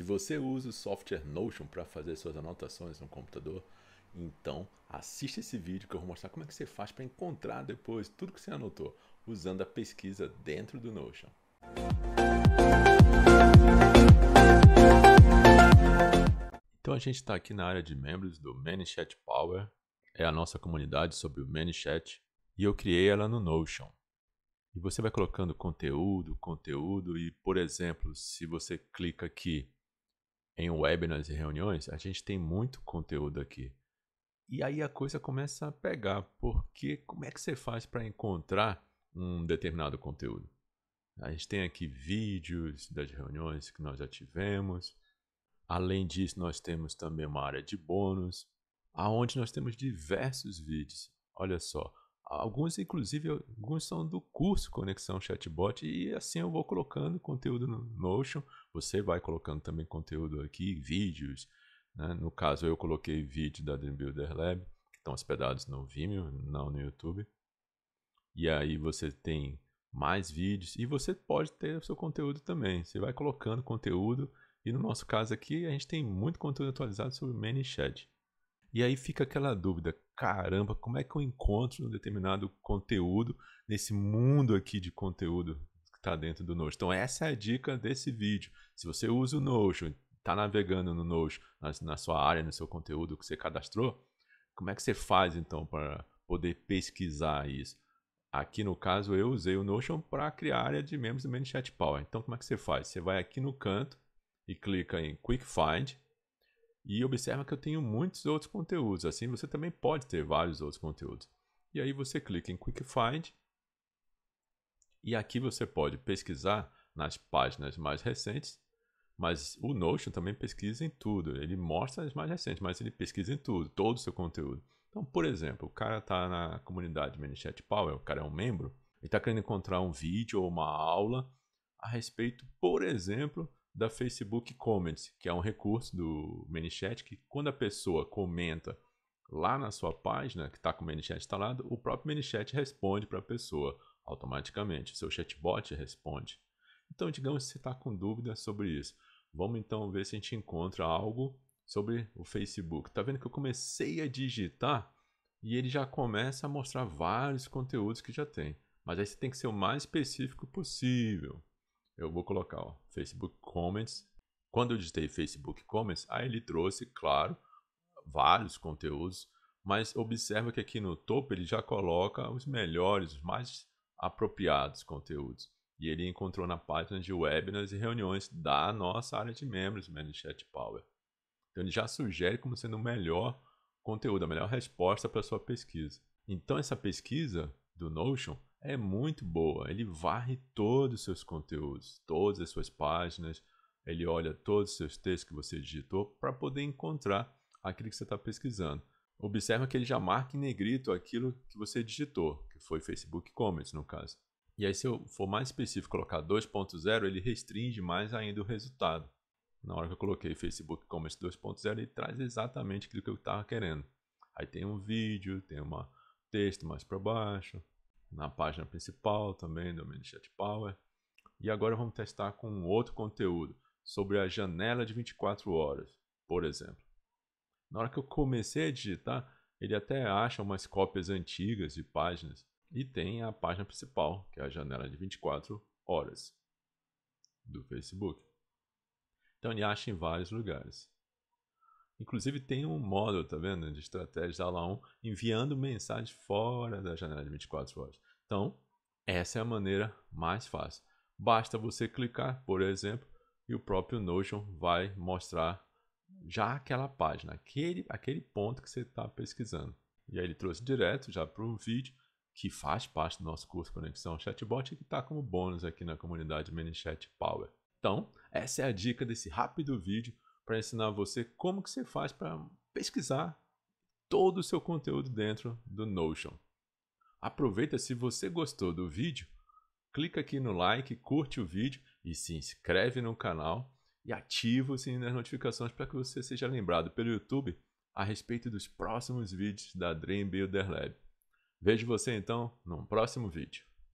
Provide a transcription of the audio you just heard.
Se você usa o software Notion para fazer suas anotações no computador, então assista esse vídeo que eu vou mostrar como é que você faz para encontrar depois tudo que você anotou usando a pesquisa dentro do Notion. Então a gente está aqui na área de membros do ManyChat Power, é a nossa comunidade sobre o ManyChat e eu criei ela no Notion. E você vai colocando conteúdo, conteúdo e, por exemplo, se você clica aqui em webinars e reuniões, a gente tem muito conteúdo aqui. E aí a coisa começa a pegar, porque como é que você faz para encontrar um determinado conteúdo? A gente tem aqui vídeos das reuniões que nós já tivemos. Além disso, nós temos também uma área de bônus, aonde nós temos diversos vídeos. Olha só, Alguns, inclusive, alguns são do curso Conexão Chatbot e assim eu vou colocando conteúdo no Notion. Você vai colocando também conteúdo aqui, vídeos. Né? No caso, eu coloquei vídeo da Dream Builder Lab, que estão hospedados no Vimeo, não no YouTube. E aí você tem mais vídeos e você pode ter o seu conteúdo também. Você vai colocando conteúdo e no nosso caso aqui a gente tem muito conteúdo atualizado sobre ManyChat. E aí fica aquela dúvida: caramba, como é que eu encontro um determinado conteúdo nesse mundo aqui de conteúdo que está dentro do Notion? Então, essa é a dica desse vídeo. Se você usa o Notion, está navegando no Notion, na, na sua área, no seu conteúdo que você cadastrou, como é que você faz então para poder pesquisar isso? Aqui no caso eu usei o Notion para criar a área de membros do Manchat Power. Então como é que você faz? Você vai aqui no canto e clica em Quick Find. E observa que eu tenho muitos outros conteúdos, assim você também pode ter vários outros conteúdos. E aí você clica em Quick Find e aqui você pode pesquisar nas páginas mais recentes, mas o Notion também pesquisa em tudo. Ele mostra as mais recentes, mas ele pesquisa em tudo, todo o seu conteúdo. Então, por exemplo, o cara está na comunidade ManyChat Power, é o cara é um membro, e está querendo encontrar um vídeo ou uma aula a respeito, por exemplo, da Facebook Comments, que é um recurso do ManyChat que quando a pessoa comenta lá na sua página, que está com o ManyChat instalado, o próprio ManyChat responde para a pessoa automaticamente, o seu chatbot responde. Então, digamos que você está com dúvida sobre isso. Vamos então ver se a gente encontra algo sobre o Facebook. Tá vendo que eu comecei a digitar e ele já começa a mostrar vários conteúdos que já tem. Mas aí você tem que ser o mais específico possível eu vou colocar ó, Facebook Comments. Quando eu digitei Facebook Comments, aí ele trouxe, claro, vários conteúdos, mas observa que aqui no topo ele já coloca os melhores, os mais apropriados conteúdos. E ele encontrou na página de webinars e reuniões da nossa área de membros, ManyChat Power. Então ele já sugere como sendo o melhor conteúdo, a melhor resposta para a sua pesquisa. Então essa pesquisa do Notion é muito boa. Ele varre todos os seus conteúdos, todas as suas páginas, ele olha todos os seus textos que você digitou para poder encontrar aquilo que você está pesquisando. Observa que ele já marca em negrito aquilo que você digitou, que foi Facebook Comments no caso. E aí, se eu for mais específico, colocar 2.0, ele restringe mais ainda o resultado. Na hora que eu coloquei Facebook Comments 2.0, ele traz exatamente aquilo que eu estava querendo. Aí tem um vídeo, tem um texto mais para baixo, na página principal também do Manychat Power. E agora vamos testar com outro conteúdo sobre a janela de 24 horas, por exemplo. Na hora que eu comecei a digitar, ele até acha umas cópias antigas de páginas e tem a página principal, que é a janela de 24 horas do Facebook. Então ele acha em vários lugares. Inclusive tem um módulo, tá vendo, de estratégias da aula 1, enviando mensagens fora da janela de 24 horas. Então, essa é a maneira mais fácil. Basta você clicar, por exemplo, e o próprio Notion vai mostrar já aquela página, aquele, aquele ponto que você está pesquisando. E aí ele trouxe direto já para um vídeo que faz parte do nosso curso Conexão Chatbot e que está como bônus aqui na comunidade ManyChat Power. Então, essa é a dica desse rápido vídeo para ensinar você como que você faz para pesquisar todo o seu conteúdo dentro do Notion. Aproveita se você gostou do vídeo, clica aqui no like, curte o vídeo e se inscreve no canal e ativa o sininho das notificações para que você seja lembrado pelo YouTube a respeito dos próximos vídeos da Dream Builder Lab. Vejo você então num próximo vídeo.